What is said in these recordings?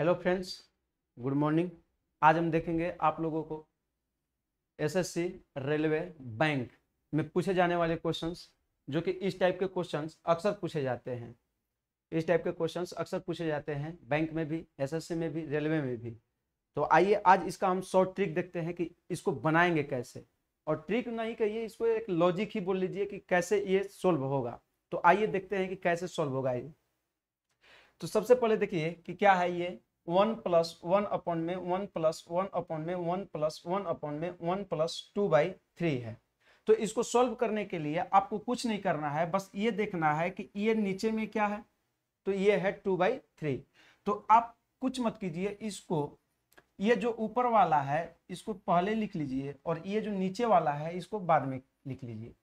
hello friends good morning आज हम देखेंगे आप लोगों को एसएससी रेलवे बैंक में पूछे जाने वाले क्वेश्चंस जो कि इस टाइप के क्वेश्चंस अक्सर पूछे जाते हैं इस टाइप के क्वेश्चंस अक्सर पूछे जाते हैं बैंक में भी एसएससी में भी रेलवे में भी तो आइए आज इसका हम शॉर्ट ट्रिक देखते हैं कि इसको बनाएंगे कैसे और ट्रिक नहीं कहिए इसको एक लॉजिक ही बोल लीजिए कि कैसे ये सोल्व होगा तो आइए देखते हैं कि कैसे सोल्व होगा ये तो सबसे पहले देखिए कि क्या है ये वन प्लस वन अपॉन में वन प्लस वन अपॉन में वन प्लस वन अपॉन में one plus two by three है तो इसको सॉल्व करने के लिए आपको कुछ नहीं करना है बस ये देखना है कि ये नीचे में क्या है तो ये है टू बाई थ्री तो आप कुछ मत कीजिए इसको ये जो ऊपर वाला है इसको पहले लिख लीजिए और ये जो नीचे वाला है इसको बाद में लिख लीजिए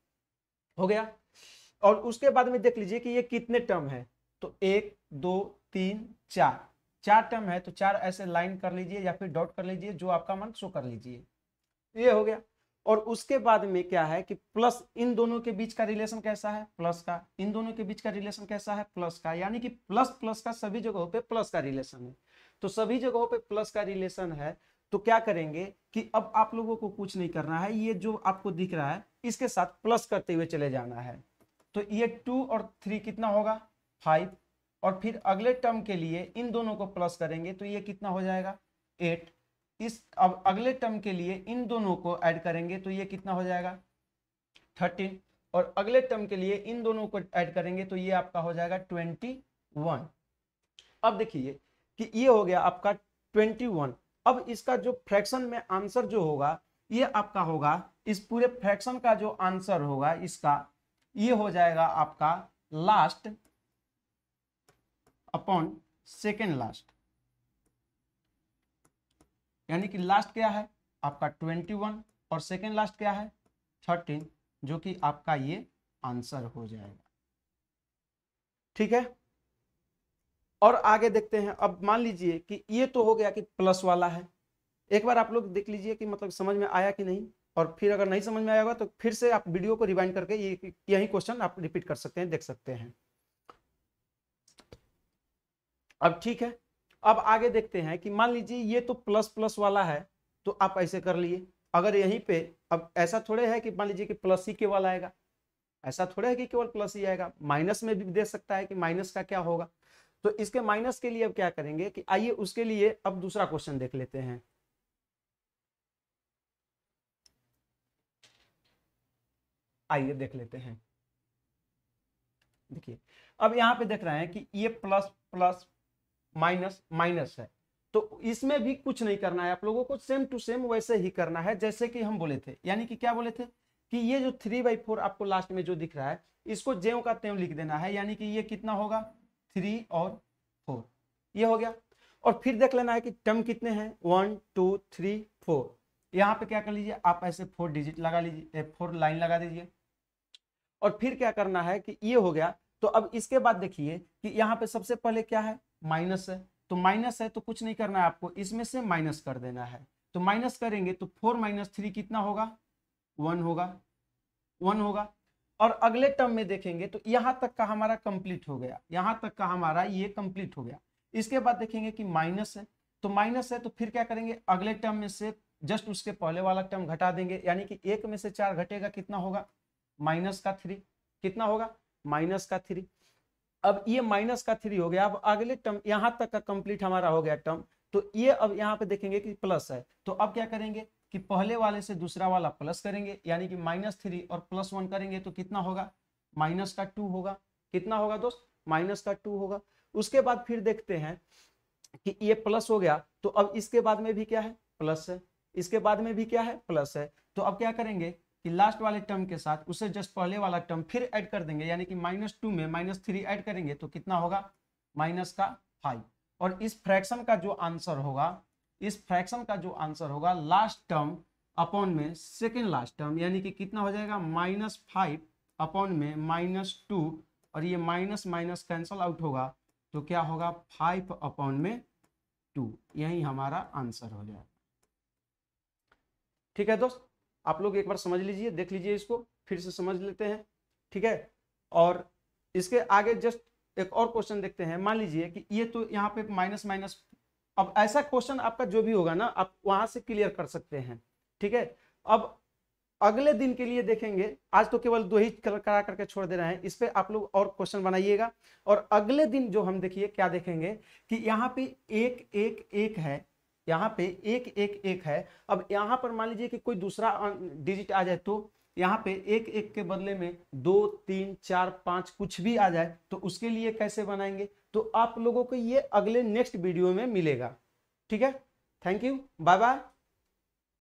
हो गया और उसके बाद में देख लीजिए कि ये कितने टर्म है तो एक दो तीन चार चार टर्म है तो चार ऐसे लाइन कर लीजिए या फिर डॉट कर लीजिए जो आपका मन शो कर लीजिए तो ये हो गया और उसके बाद में क्या है कि प्लस इन दोनों के बीच का रिलेशन कैसा है प्लस का इन दोनों के बीच का रिलेशन कैसा है प्लस का यानी कि प्लस प्लस का सभी जगहों पे प्लस का रिलेशन है तो सभी जगहों पे प्लस का रिलेशन है तो क्या करेंगे कि अब आप लोगों को कुछ नहीं करना है ये जो आपको दिख रहा है इसके साथ प्लस करते हुए चले जाना है तो ये टू और थ्री कितना होगा फाइव और फिर अगले टर्म के लिए इन दोनों को प्लस करेंगे तो ये कितना हो जाएगा एट इस अब अगले टर्म के लिए इन दोनों को ऐड करेंगे तो ये कितना हो जाएगा थर्टीन और अगले टर्म के लिए इन दोनों को ऐड करेंगे तो ये आपका हो जाएगा ट्वेंटी वन अब देखिए कि ये हो गया आपका ट्वेंटी वन अब इसका जो फ्रैक्शन में आंसर जो होगा ये आपका होगा इस पूरे फ्रैक्शन का जो आंसर होगा इसका ये हो जाएगा आपका लास्ट अपॉन सेकेंड लास्ट यानी कि लास्ट क्या है आपका ट्वेंटी वन और सेकेंड लास्ट क्या है थर्टीन जो कि आपका ये आंसर हो जाएगा ठीक है और आगे देखते हैं अब मान लीजिए कि ये तो हो गया कि प्लस वाला है एक बार आप लोग देख लीजिए कि मतलब समझ में आया कि नहीं और फिर अगर नहीं समझ में आया होगा तो फिर से आप वीडियो को रिवाइंड करके ये यही क्वेश्चन आप रिपीट कर सकते हैं देख सकते हैं अब ठीक है अब आगे देखते हैं कि मान लीजिए ये तो प्लस प्लस वाला है तो आप ऐसे कर लिए अगर यहीं पे अब ऐसा थोड़े है कि मान लीजिए कि प्लस ही केवल आएगा ऐसा थोड़े है कि केवल प्लस ही आएगा माइनस में भी दे सकता है कि माइनस का क्या होगा तो इसके माइनस के लिए अब क्या करेंगे कि आइए उसके लिए अब दूसरा क्वेश्चन देख लेते हैं आइए देख लेते हैं देखिए अब यहां पे देख रहे हैं कि ये प्लस प्लस माइनस माइनस है तो इसमें भी कुछ नहीं करना है आप लोगों को सेम टू सेम वैसे ही करना है जैसे कि हम बोले थे यानी कि क्या बोले थे कि ये जो थ्री बाई फोर आपको लास्ट में जो दिख रहा है इसको ज्यो का त्यों लिख देना है यानी कि ये कितना होगा थ्री और फोर ये हो गया और फिर देख लेना है कि टर्म कितने हैं वन टू थ्री फोर यहाँ पे क्या कर लीजिए आप ऐसे फोर डिजिट लगा लीजिए फोर लाइन लगा दीजिए और फिर क्या करना है कि ये हो गया तो अब इसके बाद देखिए कि यहाँ पे सबसे पहले क्या है माइनस है तो माइनस है तो कुछ नहीं करना है आपको इसमें से माइनस कर देना है तो माइनस करेंगे तो फोर माइनस थ्री कितना होगा वन होगा वन होगा और अगले टर्म में देखेंगे तो यहां तक का हमारा कंप्लीट हो गया यहाँ तक का हमारा ये कंप्लीट हो गया इसके बाद देखेंगे कि माइनस है तो माइनस है तो फिर क्या करेंगे अगले टर्म में से जस्ट उसके पहले वाला टर्म घटा देंगे यानी कि एक में से चार घटेगा कितना होगा माइनस का थ्री कितना होगा माइनस का थ्री अब ये माइनस का थ्री हो गया अब अगले टर्म यहां तक का कंप्लीट हमारा हो गया टर्म तो ये अब यहाँ पे देखेंगे कि प्लस है तो अब क्या करेंगे कि पहले वाले से दूसरा वाला प्लस करेंगे यानी कि माइनस थ्री और प्लस वन करेंगे तो कितना होगा माइनस का टू होगा कितना होगा दोस्त माइनस का टू होगा उसके बाद फिर देखते हैं कि ये प्लस हो गया तो अब इसके बाद में भी क्या है प्लस है इसके बाद में भी क्या है प्लस है तो अब क्या करेंगे कि लास्ट वाले टर्म के साथ उसे जस्ट पहले वाला टर्म फिर ऐड कर देंगे यानी कि माइनस टू में माइनस थ्री एड करेंगे तो कितना होगा माइनस का फाइव और इस फ्रैक्शन का जो आंसर होगा इस फ्रैक्शन का जो आंसर होगा लास्ट टर्म अपॉन में सेकेंड लास्ट टर्म यानी कि कितना हो जाएगा माइनस फाइव अपॉन में माइनस टू और ये माइनस माइनस कैंसल आउट होगा तो क्या होगा फाइव अपॉन में टू यही हमारा आंसर हो जाएगा ठीक है दोस्त आप लोग एक बार समझ लीजिए देख लीजिए इसको फिर से समझ लेते हैं ठीक है और इसके आगे जस्ट एक और क्वेश्चन देखते हैं मान लीजिए कि ये तो यहाँ पे माइनस माइनस अब ऐसा क्वेश्चन आपका जो भी होगा ना आप वहां से क्लियर कर सकते हैं ठीक है अब अगले दिन के लिए देखेंगे आज तो केवल दो ही करा करके छोड़ दे रहे हैं इस पर आप लोग और क्वेश्चन बनाइएगा और अगले दिन जो हम देखिए क्या देखेंगे कि यहाँ पे एक एक एक है यहाँ पे एक एक एक है अब यहाँ पर मान लीजिए कि कोई दूसरा डिजिट अं, आ जाए तो यहाँ पे एक एक के बदले में दो तीन चार पाँच कुछ भी आ जाए तो उसके लिए कैसे बनाएंगे तो आप लोगों को ये अगले नेक्स्ट वीडियो में मिलेगा ठीक है थैंक यू बाय बाय